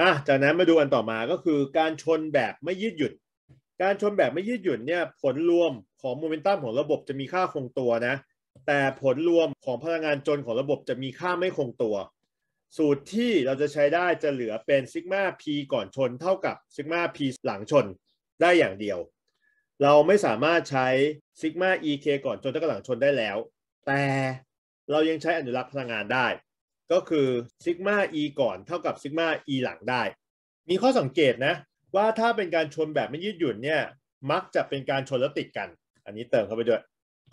อ่ะจากนั้นมาดูอันต่อมาก็คือการชนแบบไม่ยืดหยุ่น การชนแบบไม่ยืดหยุ่นเนี่ยผลรวมของโมเมนตัมของระบบจะมีค่าคงตัวนะแต่ผลรวมของพลังงานจนของระบบจะมีค่าไม่คงตัว สูตรที่เราจะใช้ได้จะเหลือเป็นซิกมา p ก่อนชนเท่ากับซิกมา p หลังชนได้อย่างเดียว เราไม่สามารถใช้ซิกมา ek ก่อนชนเท่ากับหลังชนได้แล้ว แต่เรายังใช้อนุรักษ์พลังงานได้ก็คือซิกมา e ก่อนเท่ากับซิกมา e หลังได้ มีข้อสังเกตนะ ว่าถ้าเป็นการชนแบบไม่ยืดหยุ่นเนี่ยมักจะเป็นการชนแล้วติดกัน อันนี้เติมเข้าไปด้วย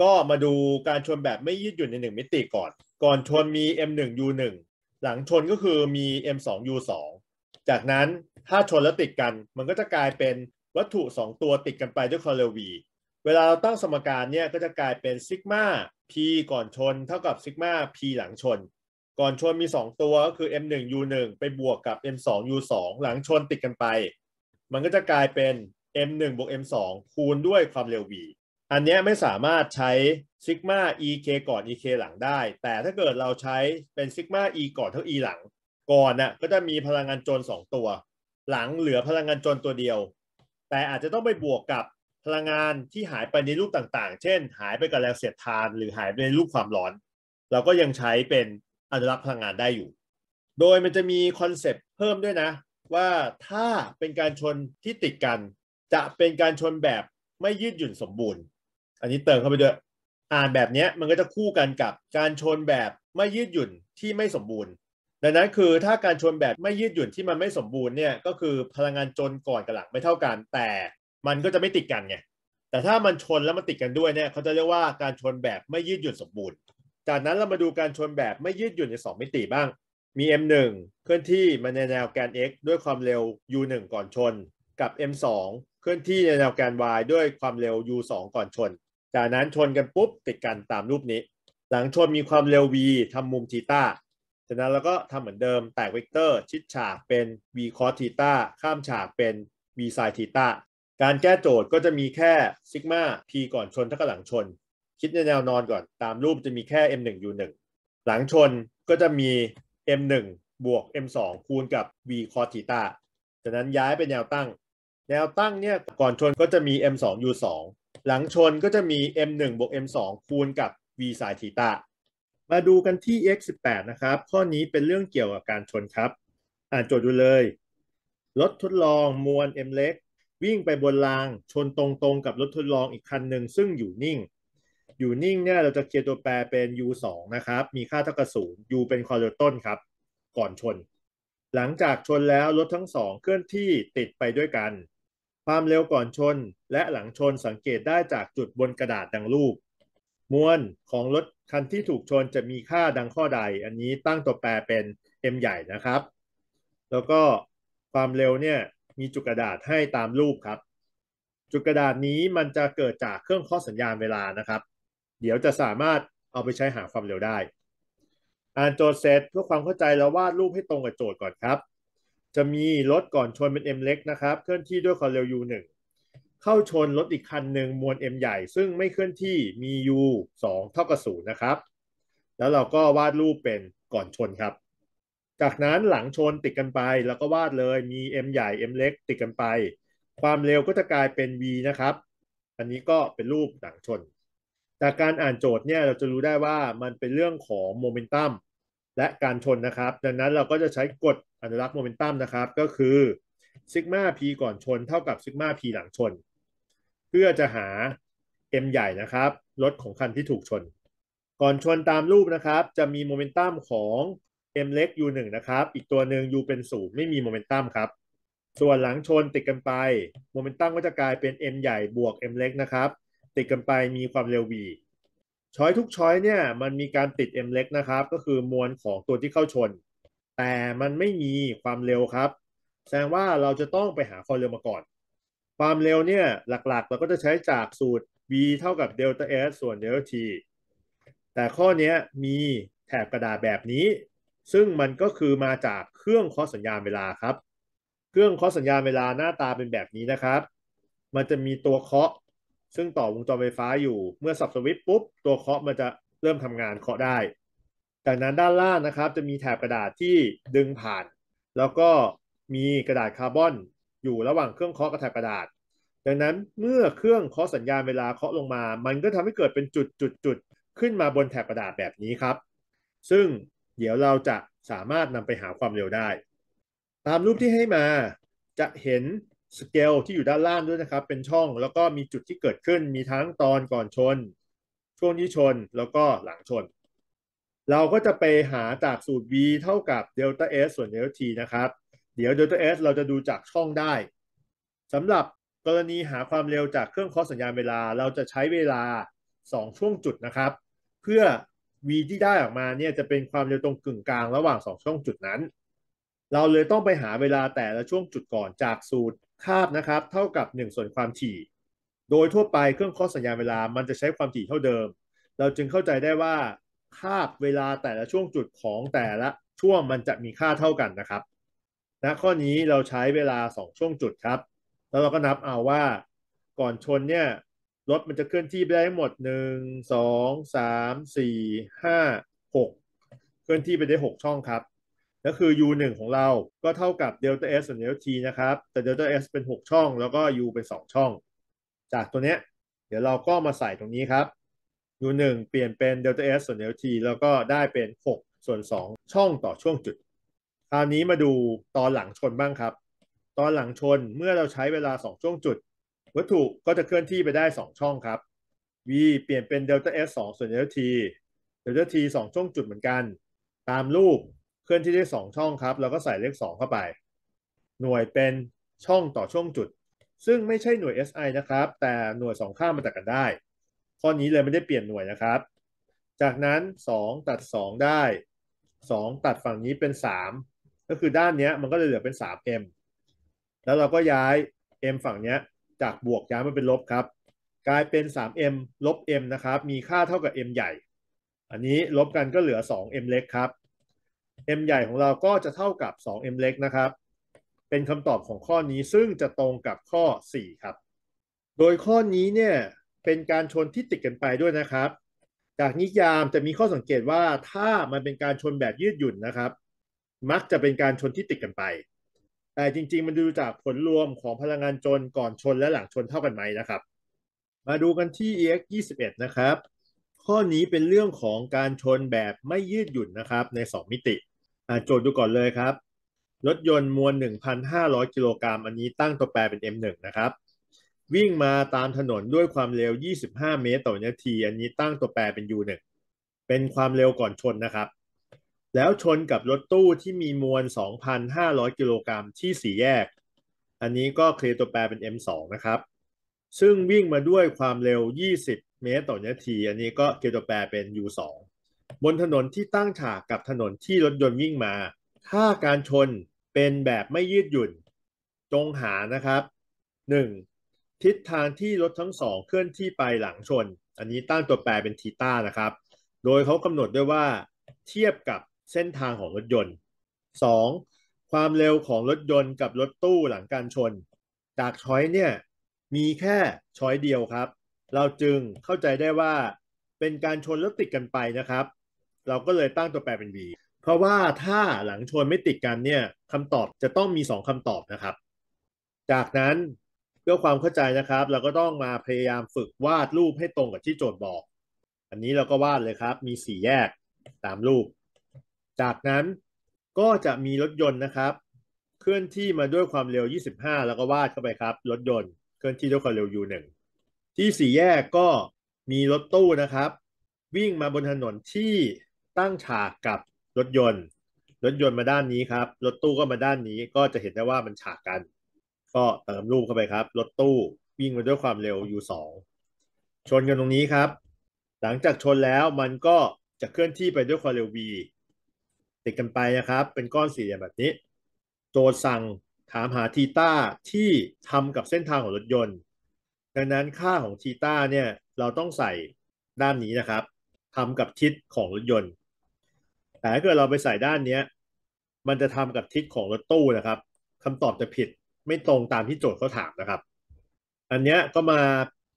ก็มาดูการชนแบบไม่ยืดหยุ่นใน 1มิติก่อน ก่อนชนมี m1 u1 หลังชนก็คือมี m2 u2 จากนั้นถ้าชนแล้วติดกันมันก็จะกลายเป็นวัตถุ 2 ตัวติดกันไปด้วยคอเลวีเวลาเราตั้งสมการเนี่ยก็จะกลายเป็นซิกมา p ก่อนชนเท่ากับซิกมา p หลังชนก่อนชนมี 2 ตัวก็คือ m 1 u 1ไปบวกกับ m 2 u 2หลังชนติดกันไป มันก็จะกลายเป็น m 1บวก m 2คูณด้วยความเร็ว v อันนี้ไม่สามารถใช้ซิกมา ek ก่อน ek หลังได้ แต่ถ้าเกิดเราใช้เป็นซิกมา e ก่อนเท่า e หลัง ก่อนน่ะก็จะมีพลังงานจน 2 ตัว หลังเหลือพลังงานจนตัวเดียว แต่อาจจะต้องไปบวกกับพลังงานที่หายไปในรูปต่างๆ เช่น หายไปกับแรงเสียดทาน หรือหายไปในรูปความร้อน เราก็ยังใช้เป็นอนุรักษ์พลังงานได้อยู่ โดยมันจะมีคอนเซปต์เพิ่มด้วยนะ ว่าถ้าเป็นการชนที่ติดกัน จะเป็นการชนแบบไม่ยืดหยุ่นสมบูรณ์ อันนี้เติมเข้าไปด้วยอ่านแบบนี้มันก็จะคู่กันกับการชนแบบไม่ยืดหยุ่นที่ไม่สมบูรณ์ ดังนั้นคือถ้าการชนแบบไม่ยืดหยุ่นที่มันไม่สมบูรณ์เนี่ยก็คือพลังงานจนก่อนกับหลังไม่เท่ากัน แต่มันก็จะไม่ติดกันไง แต่ถ้ามันชนแล้วมันติดกันด้วยเนี่ยเขาจะเรียกว่าการชนแบบไม่ยืดหยุ่นสมบูรณ์จากนั้นเรามาดูการชนแบบไม่ยืดหยุ่นใน 2 มิติบ้าง มี M1 เคลื่อนที่มาในแนวแกน x ด้วยความเร็ว u1 ก่อนชน กับ M2 เคลื่อนที่ในแนวแกน y ด้วยความเร็ว u2 ก่อนชน จากนั้นชนกันปุ๊บติดกันตามรูปนี้ หลังชนมีความเร็ว v ทำมุมทีตาจากนั้นเราก็ทำเหมือนเดิมแตกเวกเตอร์ชิดฉากเป็น v cos ทีตาข้ามฉากเป็น v sin ทีตาการแก้โจทย์ก็จะมีแค่ซิกมา p ก่อนชนเท่ากับหลังชนคิดในแนวนอนก่อนตามรูปจะมีแค่ m1 u1 หลังชนก็จะมี m1 บวก m2 คูณกับ v cos ทีตาจากนั้นย้ายไปแนวตั้ง แนวตั้งเนี่ยก่อนชนก็จะมี m2 u2 หลังชนก็จะมี m1 บวก m2 คูณกับ v sin ทีตามาดูกันที่ x18 นะครับ ข้อนี้เป็นเรื่องเกี่ยวกับการชนครับ อ่านโจทย์ดูเลย รถทดลองมวล m เล็ก วิ่งไปบนรางชนตรงๆกับรถทดลองอีกคันหนึ่งซึ่งอยู่นิ่งอยู่นิ่งเนี่ยเราจะเคลียร์ตัวแปรเป็น u 2นะครับ มีค่าเท่ากับศูนย์ u เป็นคอรล์ต้นครับ ก่อนชน หลังจากชนแล้วรถทั้งสองเคลื่อนที่ติดไปด้วยกัน ความเร็วก่อนชน และหลังชนสังเกตได้จากจุดบนกระดาษดังรูป มวลของรถคันที่ถูกชนจะมีค่าดังข้อใดอันนี้ตั้งตัวแปรเป็น m ใหญ่นะครับ แล้วก็ความเร็วเนี่ยมีจุดกระดาษให้ตามรูปครับ จุดกระดาษนี้มันจะเกิดจากเครื่องข้อสัญญาณเวลานะครับเดี๋ยวจะสามารถเอาไปใช้หาความเร็วได้ อ่านโจทย์เสร็จเพื่อความเข้าใจเราวาดรูปให้ตรงกับโจทย์ก่อนครับ จะมีรถก่อนชนเป็น m เล็กนะครับ เคลื่อนที่ด้วยความเร็ว u 1เข้าชนรถอีกคันหนึ่ง มวล m ใหญ่ ซึ่งไม่เคลื่อนที่มี u 2เท่ากับ0นะครับ แล้วเราก็วาดรูปเป็นก่อนชนครับ จากนั้นหลังชนติดกันไปแล้วก็วาดเลยมี m ใหญ่ m เล็กติดกันไป ความเร็วก็จะกลายเป็น v นะครับ อันนี้ก็เป็นรูปหลังชนแต่การอ่านโจทย์เนี่ยเราจะรู้ได้ว่ามันเป็นเรื่องของโมเมนตัมและการชนนะครับ ดังนั้นเราก็จะใช้กฎอนุรักษ์โมเมนตัมนะครับ ก็คือซิกมา p ก่อนชนเท่ากับซิกมา p หลังชน เพื่อจะหา m ใหญ่นะครับ รถของคันที่ถูกชน ก่อนชนตามรูปนะครับ จะมีโมเมนตัมของ m เล็ก u 1นะครับ อีกตัวหนึ่ง u เป็นศูนย์ไม่มีโมเมนตัมครับ ส่วนหลังชนติดกันไปโมเมนตัมก็จะกลายเป็น m ใหญ่บวก m เล็กนะครับติดกันไปมีความเร็ว v ช้อยทุกช้อยเนี่ย มันมีการติด m เล็กนะครับ ก็คือมวลของตัวที่เข้าชน แต่มันไม่มีความเร็วครับ แสดงว่าเราจะต้องไปหาความเร็วมาก่อน ความเร็วเนี่ย หลักๆ เราก็จะใช้จากสูตร v เท่ากับ delta s ส่วน delta t แต่ข้อนี้มีแถบกระดาษแบบนี้ ซึ่งมันก็คือมาจากเครื่องเคาะสัญญาณเวลาครับ เครื่องเคาะสัญญาณเวลาหน้าตาเป็นแบบนี้นะครับ มันจะมีตัวเคาะซึ่งต่อวงจรไฟฟ้าอยู่ เมื่อสับสวิตปุ๊บตัวเคาะมันจะเริ่มทำงานเคาะได้จากนั้นด้านล่างนะครับจะมีแถบกระดาษที่ดึงผ่าน แล้วก็มีกระดาษคาร์บอน อยู่ระหว่างเครื่องเคาะกับแถบกระดาษ ดังนั้นเมื่อเครื่องเคาะสัญญาณเวลาเคาะลงมา มันก็ทำให้เกิดเป็นจุดจุดจุดขึ้นมาบนแถบกระดาษแบบนี้ครับ ซึ่งเดี๋ยวเราจะสามารถนำไปหาความเร็วได้ ตามรูปที่ให้มาจะเห็นสเกลที่อยู่ด้านล่างด้วยนะครับเป็นช่องแล้วก็มีจุดที่เกิดขึ้นมีทั้งตอนก่อนชน ช่วงที่ชนแล้วก็หลังชน เราก็จะไปหาจากสูตร v เท่ากับ delta s ส่วน delta t นะครับ เดี๋ยว delta s เราจะดูจากช่องได้ สำหรับกรณีหาความเร็วจากเครื่องคอสัญญาณเวลาเราจะใช้เวลา 2 ช่วงจุดนะครับ เพื่อ v ที่ได้ออกมาเนี่ยจะเป็นความเร็วตรงกึ่งกลางระหว่าง 2 ช่วงจุดนั้น เราเลยต้องไปหาเวลาแต่ละช่วงจุดก่อนจากสูตรคาบนะครับเท่ากับ 1 ส่วนความถี่ โดยทั่วไปเครื่องขคอสัญญาณเวลา มันจะใช้ความถี่เท่าเดิม เราจึงเข้าใจได้ว่าคาบเวลาแต่ละช่วงจุดของแต่ละช่วงมันจะมีค่าเท่ากันนะครับณนะข้อนี้เราใช้เวลา2ช่วงจุดครับแล้วเราก็นับเอาว่า ก่อนชนเนี่ยรถมันจะเคลื่อนที่ไปได้หมด 1 2 3 4 5 6เคลื่อนที่ไปได้6ช่องครับก็คือ u 1ของเราก็เท่ากับ delta s ส่วน delta t นะครับ แต่ delta s เป็น 6 ช่อง แล้วก็ u เป็น2ช่อง จากตัวเนี้ย เดี๋ยวเราก็มาใส่ตรงนี้ครับ u 1เปลี่ยนเป็น delta s ส่วน delta t แล้วก็ได้เป็น6ส่วน2ช่องต่อช่วงจุด คราวนี้มาดูตอนหลังชนบ้างครับ ตอนหลังชน เมื่อเราใช้เวลา2ช่วงจุด วัตถุก็จะเคลื่อนที่ไปได้ 2 ช่องครับ v เปลี่ยนเป็น delta s 2 ส่วน delta t delta t 2ช่วงจุดเหมือนกัน ตามรูปเคลื่อนที่ได้สองช่องครับแล้วก็ใส่เลขสองเข้าไป หน่วยเป็นช่องต่อช่องจุด ซึ่งไม่ใช่หน่วย SI นะครับ แต่หน่วยสองข้างมาจากกันได้ ข้อนี้เลยไม่ได้เปลี่ยนหน่วยนะครับ จากนั้น 2 ตัด 2 ได้ 2 ตัดฝั่งนี้เป็น 3 ก็คือด้านนี้มันก็เลยเหลือเป็น 3m แล้วเราก็ย้าย m ฝั่งนี้จากบวกย้ายมาเป็นลบครับ กลายเป็น 3m ลบ m นะครับมีค่าเท่ากับ m ใหญ่ อันนี้ลบกันก็เหลือ 2m เล็กครับ m ใหญ่ของเราก็จะเท่ากับ 2m เล็กนะครับเป็นคำตอบของข้อนี้ซึ่งจะตรงกับข้อ 4 ครับ โดยข้อนี้เนี่ยเป็นการชนที่ติดกันไปด้วยนะครับ จากนิยามจะมีข้อสังเกตว่าถ้ามันเป็นการชนแบบยืดหยุ่นนะครับ มักจะเป็นการชนที่ติดกันไป แต่จริง ๆมันดูจากผลรวมของพลังงานชนก่อนชนและหลังชนเท่ากันไหมนะครับ มาดูกันที่ ex 21 นะครับข้อนี้เป็นเรื่องของการชนแบบไม่ยืดหยุ่นนะครับ ใน 2 มิติ โจทย์ดูก่อนเลยครับ รถยนต์มวล 1,500 กิโลกรัม อันนี้ตั้งตัวแปรเป็น M1 นะครับ วิ่งมาตามถนนด้วยความเร็ว 25 เมตร ต่อวินาที อันนี้ตั้งตัวแปรเป็น U1 เป็นความเร็วก่อนชนนะครับ แล้วชนกับรถตู้ที่มีมวล2,500 กิโลกรัม ที่สี่แยก อันนี้ก็เคลียร์ตัวแปรเป็น M2 นะครับ ซึ่งวิ่งมาด้วยความเร็ว 20เมตรต่อนาทีอันนี้ก็เกียวจะแปลเป็น u2 บนถนนที่ตั้งฉากกับถนนที่รถยนต์วิ่งมา ถ้าการชนเป็นแบบไม่ยืดหยุ่นจงหานะครับ 1. ทิศทางที่รถทั้งสอง เคลื่อนที่ไปหลังชน อันนี้ตั้งตัวแปรเป็นทีต้านะครับ โดยเขากำหนดด้วยว่า เทียบกับเส้นทางของรถยนต์ 2. ความเร็วของรถยนต์กับรถตู้หลังการชน จากช้อยเนี่ยมีแค่ช้อยเดียวครับเราจึงเข้าใจได้ว่าเป็นการชนแล้วติดกันไปนะครับ เราก็เลยตั้งตัวแปรเป็น v เพราะว่าถ้าหลังชนไม่ติดกันเนี่ยคำตอบจะต้องมี 2 คำตอบนะครับ จากนั้นเพื่อความเข้าใจนะครับ เราก็ต้องมาพยายามฝึกวาดรูปให้ตรงกับที่โจทย์บอก อันนี้เราก็วาดเลยครับ มีสี่แยกตามรูป จากนั้นก็จะมีรถยนต์นะครับ เคลื่อนที่มาด้วยความเร็ว 25 แล้วก็วาดเข้าไปครับรถยนต์เคลื่อนที่ด้วยความเร็ว u 1ที่สี่แยกก็มีรถตู้นะครับ วิ่งมาบนถนนที่ตั้งฉากกับรถยนต์รถยนต์มาด้านนี้ครับรถตู้ก็มาด้านนี้ ก็จะเห็นได้ว่ามันฉากกัน ก็เติมรูปเข้าไปครับรถตู้วิ่งมาด้วยความเร็วอยู่สองชนกันตรงนี้ครับ หลังจากชนแล้วมันก็จะเคลื่อนที่ไปด้วยความเร็ว v ติดกันไปนะครับ เป็นก้อนสี่เหลี่ยมแบบนี้ โจทย์สั่งถามหาทีต้าที่ทำกับเส้นทางของรถยนต์ดังนั้นค่าของทีต้าเนี่ยเราต้องใส่ด้านนี้นะครับทำกับทิศของรถยนต์ แต่ถ้าเกิดเราไปใส่ด้านนี้มันจะทำกับทิศของรถตู้นะครับคำตอบจะผิดไม่ตรงตามที่โจทย์เขาถามนะครับ อันนี้ก็มา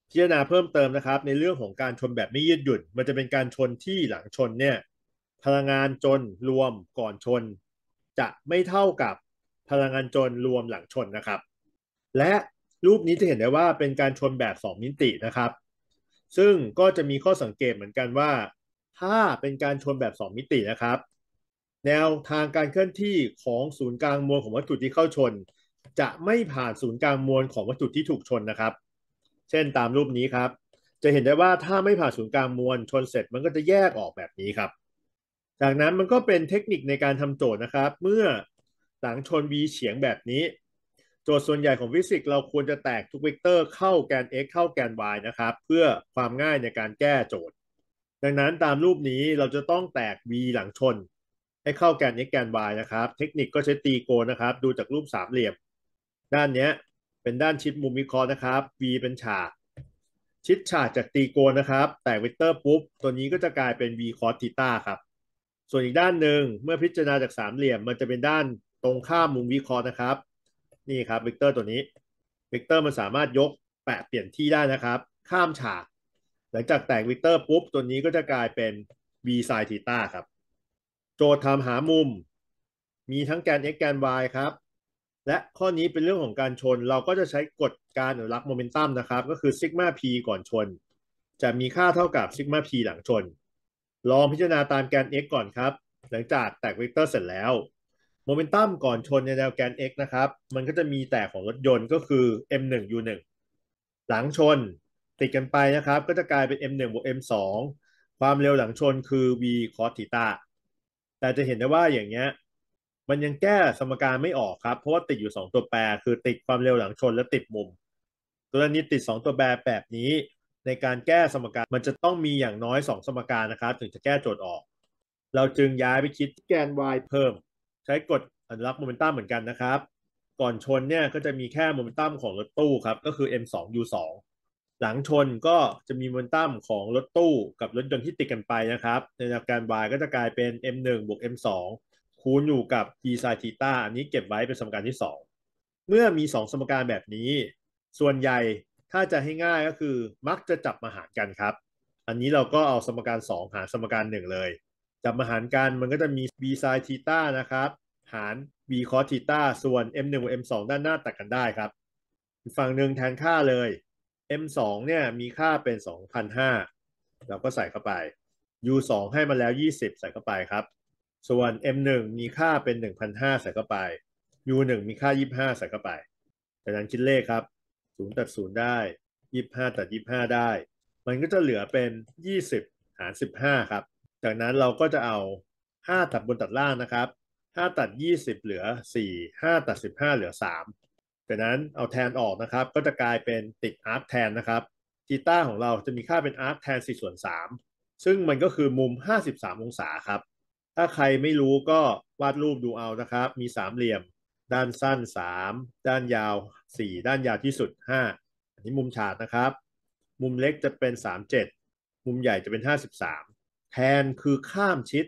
พิจารณาเพิ่มเติมนะครับ ในเรื่องของการชนแบบไม่ยืดหยุ่น มันจะเป็นการชนที่หลังชนเนี่ยพลังงานจนรวมก่อนชน จะไม่เท่ากับพลังงานจนรวมหลังชนนะครับ และรูปนี้จะเห็นได้ว่าเป็นการชนแบบ 2 มิตินะครับ ซึ่งก็จะมีข้อสังเกตเหมือนกันว่า ถ้าเป็นการชนแบบ 2 มิตินะครับ แนวทางการเคลื่อนที่ของศูนย์กลางมวลของวัตถุที่เข้าชน จะไม่ผ่านศูนย์กลางมวลของวัตถุที่ถูกชนนะครับ เช่นตามรูปนี้ครับ จะเห็นได้ว่าถ้าไม่ผ่านศูนย์กลางมวลชนเสร็จมันก็จะแยกออกแบบนี้ครับ จากนั้นมันก็เป็นเทคนิคในการทำโจทย์นะครับ เมื่อหลังชน V เฉียงแบบนี้โจทย์ส่วนใหญ่ของฟิสิกส์เราควรจะแตกทุกเวกเตอร์เข้าแกน x เข้าแกน y นะครับเพื่อความง่ายในการแก้โจทย์ ดังนั้นตามรูปนี้เราจะต้องแตก v หลังชน ให้เข้าแกน x แกน y นะครับ เทคนิคก็ใช้ตีโกนะครับดูจากรูปสามเหลี่ยม ด้านนี้เป็นด้านชิดมุมวิเคราะห์นะครับ v เป็นฉากชิดฉากจากตีโกนะครับ แตกเวกเตอร์ปุ๊บตัวนี้ก็จะกลายเป็น v cos ทีต้าครับส่วนอีกด้านหนึ่งเมื่อพิจารณาจากสามเหลี่ยม มันจะเป็นด้านตรงข้ามมุมวิเคราะห์นะครับนี่ครับเวกเตอร์ตัวนี้เวกเตอร์มันสามารถยกแปะเปลี่ยนที่ได้นะครับ ข้ามฉาก หลังจากแต่งเวกเตอร์ปุ๊บ ตัวนี้ก็จะกลายเป็น v ซ i ์ทีตาครับ โจทย์ทำหามุม มีทั้งแกน x แกน y ครับ และข้อนี้เป็นเรื่องของการชน เราก็จะใช้กฎการอนุรักษ์โมเมนตัมนะครับ ก็คือซิกมา p ก่อนชน จะมีค่าเท่ากับซิกมา p หลังชน ลองพิจารณาตามแกน x ก่อนครับ หลังจากแตกวกเตอร์เสร็จแล้วโมเมนตัมก่อนชนในแนวแกน x นะครับ มันก็จะมีแต่ของรถยนต์ก็คือ m1 u1 หลังชนติดกันไปนะครับ ก็จะกลายเป็น m1 บวก m2 ความเร็วหลังชนคือ v cos ถีตาแต่จะเห็นได้ว่าอย่างเงี้ย มันยังแก้สมการไม่ออกครับ เพราะว่าติดอยู่ 2 ตัวแปร คือติดความเร็วหลังชนและติดมุม ตัวนี้ติด 2 ตัวแปรแบบนี้ ในการแก้สมการมันจะต้องมีอย่างน้อย 2 สมการนะครับถึงจะแก้โจทย์ออก เราจึงย้ายไปคิดแกน y เพิ่มช้กฎอนุรักษ์โมเมนตัมเหมือนกันนะครับ ก่อนชนเนี่ยก็จะมีแค่โมเมนตัมของรถตู้ครับ ก็คือ m 2 u 2หลังชนก็จะมีโมเมนตัมของรถตู้กับรถยนต์ที่ติดกันไปนะครับ ในอาการ y ก็จะกลายเป็น m 1บวก m 2คูณอยู่กับ e sin ทีตาอันนี้เก็บไว้เป็นสมการที่ 2 เมื่อมี 2 สมการแบบนี้ ส่วนใหญ่ถ้าจะให้ง่ายก็คือ มักจะจับมาหารกันครับ อันนี้เราก็เอาสมการ 2 หารสมการ1เลยจับมาหารกันมันก็จะมี b ไซน์ทีตานะครับ หาร b cos ทีตาส่วน m 1 m 2ด้านหน้าตัดกันได้ครับ ฝั่งหนึ่งแทนค่าเลย m 2เนี่ยมีค่าเป็น2,005เราก็ใส่เข้าไป u 2ให้มาแล้ว 20 ใส่เข้าไปครับ ส่วน m 1มีค่าเป็น1,005ใส่เข้าไป u 1มีค่า 25 ใส่เข้าไปจากนั้นคิดเลขครับ 0 ตัด 0 ได้ 25 ตัด 25 ได้ มันก็จะเหลือเป็น 20 หาร 15 ครับจากนั้นเราก็จะเอา5ตัดบนตัดล่างนะครับ 5 ตัด 20 เหลือ 4 5 ตัด 15 เหลือ 3 จากนั้นเอาแทนออกนะครับ ก็จะกลายเป็นติดอาร์คแทนนะครับทีต้าของเราจะมีค่าเป็นอาร์คแทน4ส่วน 3 ซึ่งมันก็คือมุม 53 องศาครับ ถ้าใครไม่รู้ก็วาดรูปดูเอานะครับ มีสามเหลี่ยม ด้านสั้น 3 ด้านยาว 4 ด้านยาวที่สุด 5 อันนี้มุมฉากนะครับ มุมเล็กจะเป็น37มุมใหญ่จะเป็น 53แทนคือข้ามชิด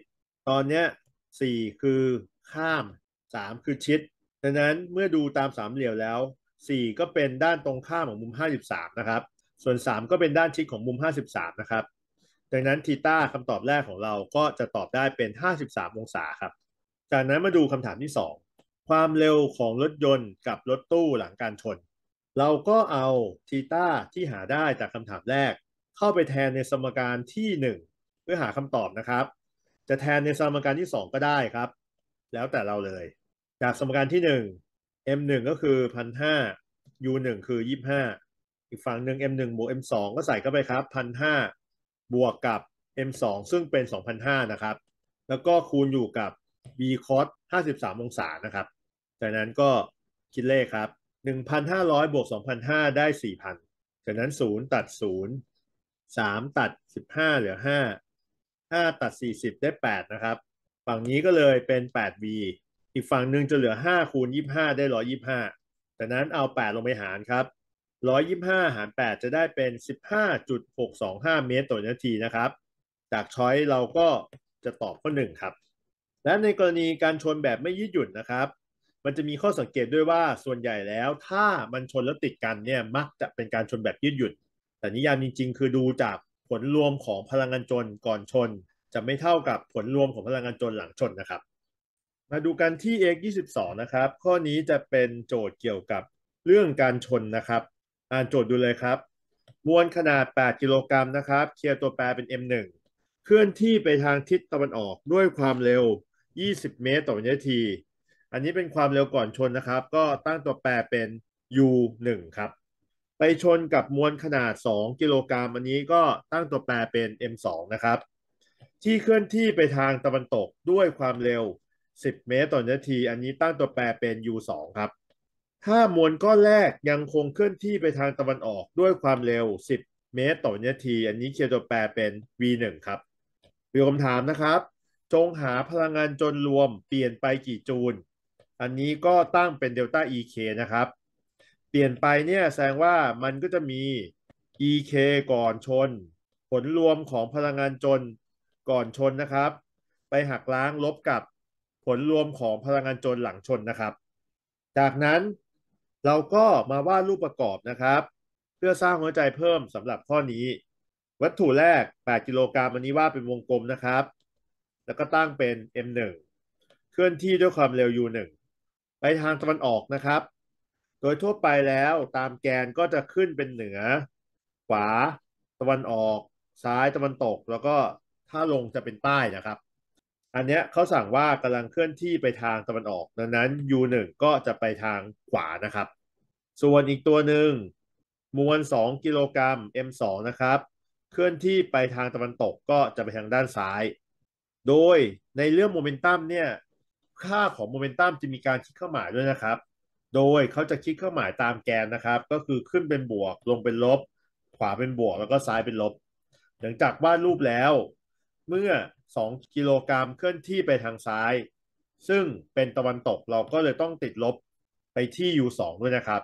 ตอนนี้สี่คือข้ามสามคือชิด ดังนั้นเมื่อดูตามสามเหลี่ยมแล้วสี่ก็เป็นด้านตรงข้ามของมุม 53 นะครับ ส่วน 3 ก็เป็นด้านชิดของมุม 53 นะครับ ดังนั้นทีต้าคำตอบแรกของเราก็จะตอบได้เป็น 53 องศาครับ จากนั้นมาดูคำถามที่ 2 ความเร็วของรถยนต์กับรถตู้หลังการชนเราก็เอาทีต้าที่หาได้จากคำถามแรกเข้าไปแทนในสมการที่ื่อหาคำตอบนะครับ จะแทนในสมการที่ 2 ก็ได้ครับ แล้วแต่เราเลย จากสมการที่ 1 m 1ก็คือพันห้า u 1คือ 25 อีกฝั่งหนึ่ง m 1บวก m 2ก็ใส่เข้าไปครับพันห้าบวกกับ m 2ซึ่งเป็น2,005 นะครับ แล้วก็คูณอยู่กับ b cos 53 องศานะครับจากนั้นก็คิดเลขครับ 1,500 บวก2,005ได้ 4,000 จากนั้น 0 ตัด 0 3 ตัด 15 เหลือ้าตัด 40 ได้ 8 นะครับ ฝั่งนี้ก็เลยเป็น 8v อีกฝั่งหนึ่งจะเหลือ5 คูณ 25 ได้ 125แต่นั้นเอา 8 ลงไปหารครับ 125 หาร 8 จะได้เป็น 15.625 เมตรต่อนาทีนะครับ จากช้อยเราก็จะตอบข้อ1ครับ และในกรณีการชนแบบไม่ยืดหยุ่นนะครับ มันจะมีข้อสังเกตด้วยว่าส่วนใหญ่แล้วถ้ามันชนแล้วติดกันเนี่ยมักจะเป็นการชนแบบยืดหยุ่นแต่นิยามจริง ๆ คือดูจากผลรวมของพลังงานจนก่อนชน จะไม่เท่ากับผลรวมของพลังงานจนหลังชนนะครับ มาดูกันที่ x 22 นะครับ ข้อนี้จะเป็นโจทย์เกี่ยวกับเรื่องการชนนะครับ อ่านโจทย์ดูเลยครับมวลขนาด 8กิโลกรัมนะครับ เคลียร์ตัวแปรเป็น m1 เคลื่อนที่ไปทางทิศตะวันออกด้วยความเร็ว 20 เมตรต่อวินาทีอันนี้เป็นความเร็วก่อนชนนะครับ ก็ตั้งตัวแปรเป็น u 1ครับไปชนกับมวลขนาด 2 กิโลกรัมอันนี้ก็ตั้งตัวแปรเป็น m2 นะครับ ที่เคลื่อนที่ไปทางตะวันตกด้วยความเร็ว 10 เมตรต่อนาทีอันนี้ตั้งตัวแปรเป็น u2 ครับถ้ามวลก้อนแรกยังคงเคลื่อนที่ไปทางตะวันออกด้วยความเร็ว 10 เมตรต่อนาทีอันนี้เคียตัวแปรเป็น v1 ครับมีคำถามนะครับ จงหาพลังงานจนรวมเปลี่ยนไปกี่จูล อันนี้ก็ตั้งเป็นเดลต้า ek นะครับเปลี่ยนไปเนี่ยแสดงว่ามันก็จะมี EK ก่อนชน ผลรวมของพลังงานจนก่อนชนนะครับ ไปหักล้างลบกับผลรวมของพลังงานจนหลังชนนะครับ จากนั้นเราก็มาวาดรูปประกอบนะครับ เพื่อสร้างหัวใจเพิ่มสำหรับข้อนี้ วัตถุแรก 8 กิโลกรัมอันนี้วาดเป็นวงกลมนะครับ แล้วก็ตั้งเป็น m 1เคลื่อนที่ด้วยความเร็ว u 1ไปทางตะวันออกนะครับโดยทั่วไปแล้วตามแกนก็จะขึ้นเป็นเหนือขวาตะวันออก ซ้ายตะวันตก แล้วก็ถ้าลงจะเป็นใต้นะครับ อันเนี้ยเขาสั่งว่ากำลังเคลื่อนที่ไปทางตะวันออก ดังนั้น U1 ก็จะไปทางขวานะครับ ส่วนอีกตัวหนึ่งมวล2กิโลกรัม M2 นะครับ เคลื่อนที่ไปทางตะวันตกก็จะไปทางด้านซ้าย โดยในเรื่องโมเมนตัมเนี่ยค่าของโมเมนตัมจะมีการคิดเข้าหมายด้วยนะครับโดยเขาจะคิดเครื่องหมายตามแกนนะครับ ก็คือขึ้นเป็นบวก ลงเป็นลบ ขวาเป็นบวกแล้วก็ซ้ายเป็นลบ หลังจากวาดรูปแล้ว เมื่อ 2 กิโลกรัมเคลื่อนที่ไปทางซ้าย ซึ่งเป็นตะวันตกเราก็เลยต้องติดลบไปที่ u2 ด้วยนะครับ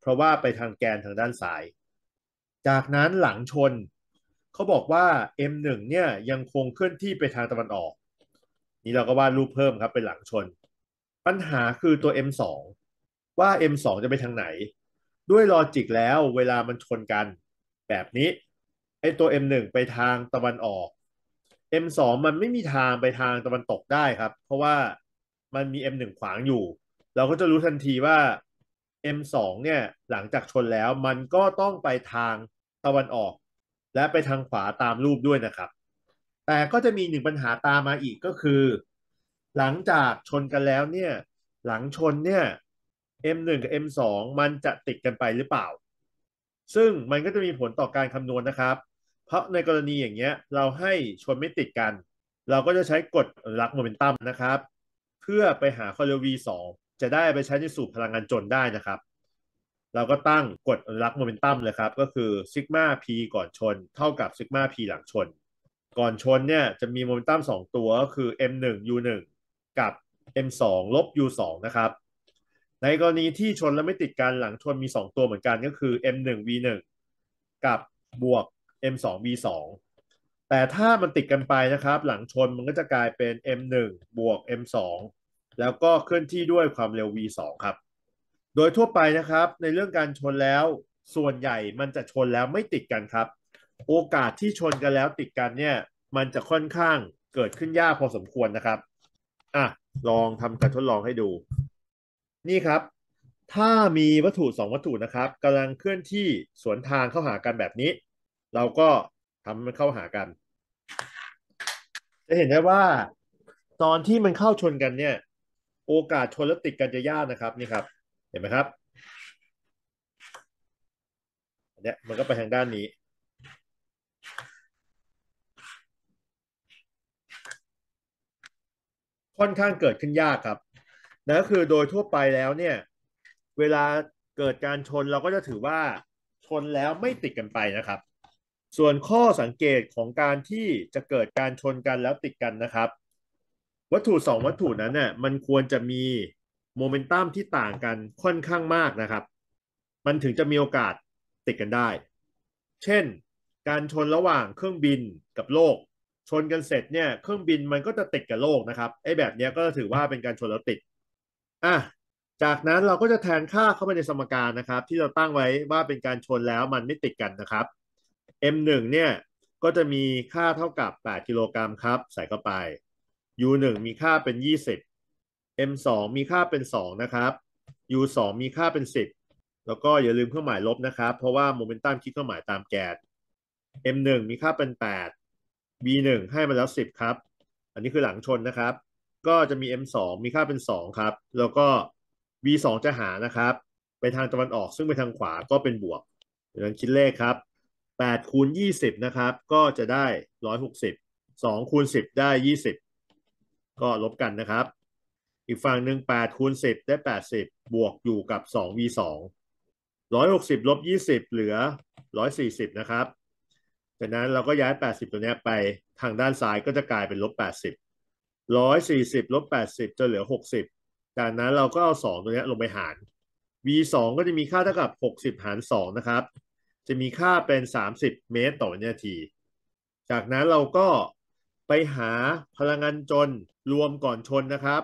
เพราะว่าไปทางแกนทางด้านซ้าย จากนั้นหลังชนเขาบอกว่า m1 เนี่ยยังคงเคลื่อนที่ไปทางตะวันออก นี่เราก็วาดรูปเพิ่มครับเป็นหลังชน ปัญหาคือตัว m2 ว่า M2 จะไปทางไหน ด้วยลอจิกแล้วเวลามันชนกัน แบบนี้ไอตัว M1 ไปทางตะวันออก M2 มันไม่มีทางไปทางตะวันตกได้ครับ เพราะว่ามันมี M1 ขวางอยู่ เราก็จะรู้ทันทีว่า M2 เนี่ยหลังจากชนแล้วมันก็ต้องไปทางตะวันออก และไปทางขวาตามรูปด้วยนะครับ แต่ก็จะมีหนึ่งปัญหาตามมาอีกก็คือ หลังจากชนกันแล้วเนี่ยหลังชนเนี่ย M1 กับ M2 มันจะติดกันไปหรือเปล่า ซึ่งมันก็จะมีผลต่อการคำนวณนะครับ เพราะในกรณีอย่างเงี้ย เราให้ชนไม่ติดกัน เราก็จะใช้กฎลักโมเมนตัมนะครับ เพื่อไปหาคอล V2 จะได้ไปใช้ในสูตรพลังงานจนได้นะครับ เราก็ตั้งกฎลักโมเมนตัมเลยครับ ก็คือซิกมา p ก่อนชนเท่ากับซิกมา p หลังชน ก่อนชนเนี่ยจะมีโมเมนตัม2ตัวก็คือ m1 u1 กับ m2 ลบ u2 นะครับในกรณีที่ชนแล้วไม่ติดกันหลังชนมี 2 ตัวเหมือนกันก็คือ M1 V1 กับบวก M2 V2 แต่ถ้ามันติดกันไปนะครับ หลังชนมันก็จะกลายเป็น M1 บวก M2 แล้วก็เคลื่อนที่ด้วยความเร็ว V2 ครับ โดยทั่วไปนะครับ ในเรื่องการชนแล้ว ส่วนใหญ่มันจะชนแล้วไม่ติดกันครับ โอกาสที่ชนกันแล้วติดกันเนี่ยมันจะค่อนข้างเกิดขึ้นยากพอสมควรนะครับอ่ะลองทำการทดลองให้ดูนี่ครับ ถ้ามีวัตถุสองวัตถุนะครับกำลังเคลื่อนที่สวนทางเข้าหากันแบบนี้ เราก็ทำมันเข้าหากัน จะเห็นได้ว่าตอนที่มันเข้าชนกันเนี่ย โอกาสชนแล้วติดกันจะยากนะครับนี่ครับ เห็นไหมครับเนี่ยมันก็ไปทางด้านนี้ ค่อนข้างเกิดขึ้นยากครับนะก็คือโดยทั่วไปแล้วเนี่ย เวลาเกิดการชนเราก็จะถือว่าชนแล้วไม่ติดกันไปนะครับ ส่วนข้อสังเกตของการที่จะเกิดการชนกันแล้วติดกันนะครับ วัตถุ 2 วัตถุนั้นน่ยมันควรจะมีโมเมนตัมที่ต่างกันค่อนข้างมากนะครับ มันถึงจะมีโอกาสติดกันได้ เช่น การชนระหว่างเครื่องบินกับโลก ชนกันเสร็จเนี่ยเครื่องบินมันก็จะติดกับโลกนะครับไอ้แบบนี้ก็ถือว่าเป็นการชนแล้วติดอ่ะจากนั้นเราก็จะแทนค่าเข้าไปในสมการนะครับ ที่เราตั้งไว้ว่าเป็นการชนแล้วมันไม่ติดกันนะครับ m1 เนี่ยก็จะมีค่าเท่ากับ 8 กิโลกรัมครับ ใส่เข้าไป u1 มีค่าเป็น 20 m2 มีค่าเป็น 2 นะครับ u2 มีค่าเป็น 10 แล้วก็อย่าลืมเครื่องหมายลบนะครับ เพราะว่าโมเมนตัมคิดเครื่องหมายตามแกน m1 มีค่าเป็น 8 v1 ให้มาแล้ว 10 ครับอันนี้คือหลังชนนะครับก็จะมี m 2มีค่าเป็น 2 ครับ แล้วก็ v 2จะหานะครับ ไปทางตะวันออก ซึ่งไปทางขวา ก็เป็นบวกดังนั้นคิดเลขครับ 8 คูณ 20นะครับ ก็จะได้ 160 2 คูณ 10 ได้ 20 ก็ลบกันนะครับ อีกฝั่งหนึ่ง8คูณ10 ได้ 80 บวกอยู่กับ 2 v 2 160 ลบ 20 เหลือ 140 นะครับ จากนั้นเราก็ย้าย 80 ตัวนี้ไปทางด้านซ้ายก็จะกลายเป็นลบ80ร้อยสี่สิบลบแปดสิบจะเหลือหกสิบจากนั้นเราก็เอาสองตัวนี้ลงไปหาร v สองก็จะมีค่าเท่ากับหกสิบหารสองนะครับ จะมีค่าเป็นสามสิบเมตรต่อวินาที จากนั้นเราก็ไปหาพลังงานจนรวมก่อนชนนะครับ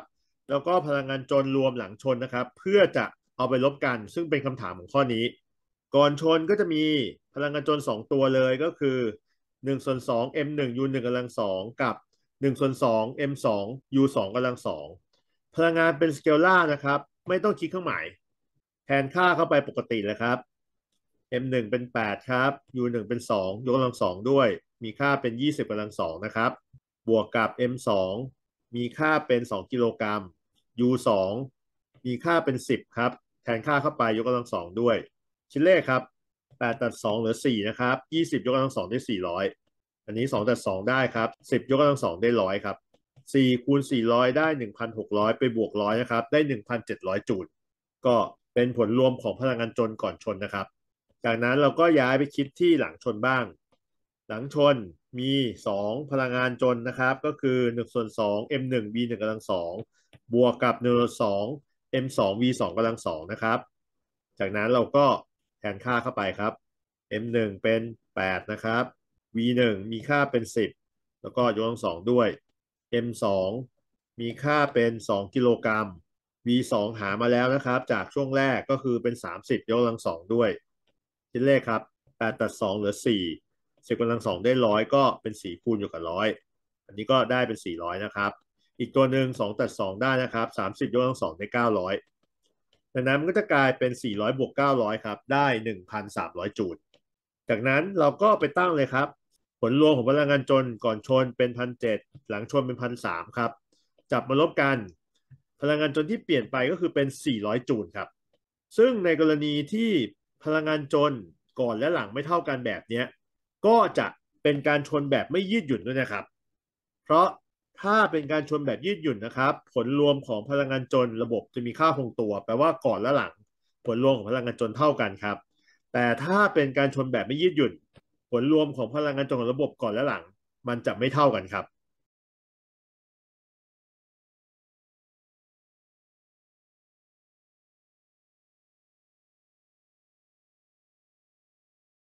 แล้วก็พลังงานจนรวมหลังชนนะครับ เพื่อจะเอาไปลบกัน ซึ่งเป็นคำถามของข้อนี้ ก่อนชนก็จะมีพลังงานจน 2 ตัวเลยก็คือ1ส่วน2 m 1 u 1กำลัง2กับหนึ่งส่วนสอง m ง u งกำลังสองพลังงานเป็นสเกลล่านะครับไม่ต้องคิดเครื่องหมายแทนค่าเข้าไปปกติเลยครับ m 1เป็น 8 ครับ u 1เป็น2ยกกำลัง2ด้วย มีค่าเป็น 20กำลัง2นะครับ บวกกับ m 2มีค่าเป็น 2กิโลกรัม u 2มีค่าเป็น 10 ครับ แทนค่าเข้าไปยกกำลัง 2 ด้วย ชิ้นเลขครับ 8 ตัด2เหลือ4นะครับ20ยกกำลัง2ได้400อันนี้สองแต่สองได้ครับสิบยกกำลังสองได้ร้อยครับสี่คูณสี่ร้อยได้หนึ่งพันหกร้อยไปบวกร้อยนะครับ ได้หนึ่งพันเจ็ดร้อยจูลก็เป็นผลรวมของพลังงานจนก่อนชนนะครับ จากนั้นเราก็ย้ายไปคิดที่หลังชนบ้าง หลังชนมี 2 พลังงานจนนะครับ ก็คือ1ส่วน2 m 1 v 1กำลัง2บวกกับ1ส่วน2 m 2 v 2กำลัง2นะครับ จากนั้นเราก็แทนค่าเข้าไปครับ m 1เป็น 8 นะครับ v1 มีค่าเป็น 10 แล้วก็ยกกำลังสองด้วย m2 มีค่าเป็น 2 กิโลกรัม v2 หามาแล้วนะครับ จากช่วงแรกก็คือเป็น 30 ยกกำลังสองด้วยคิดเลขครับ8ตัด 2 เหลือ4 10กำลังสองได้ร้อยก็เป็น 4คูณอยู่กับร้อยอันนี้ก็ได้เป็น 400 นะครับ อีกตัวหนึ่ง2 ตัด 2 ได้นะครับ 30 ยกกำลังสองได้ 900ดังนั้นมันก็จะกลายเป็น 400บวก900 ครับได้ 1,300จูดจากนั้นเราก็ไปตั้งเลยครับลรวมของพลังงานจนก่อนชนเป็นพันเจ็ดหลังชนเป็นพันสามครับจับมาลบกันพลังงานจนที่เปลี่ยนไปก็คือเป็น 400 จูลครับซึ่งในกรณีที่พลังงานจนก่อนและหลังไม่เท่ากันแบบนี้ก็จะเป็นการชนแบบไม่ยืดหยุ่นด้วยนะครับ เพราะถ้าเป็นการชนแบบยืดหยุ่นนะครับ ผลรวมของพลังงานจนระบบจะมีค่าคงตัว แปลว่าก่อนและหลัง ผลรวมของพลังงานจนเท่ากันครับแต่ถ้าเป็นการชนแบบไม่ยืดหยุ่นผลรวมของพลังงานจงระบบก่อนและหลัง มันจะไม่เท่ากันครับ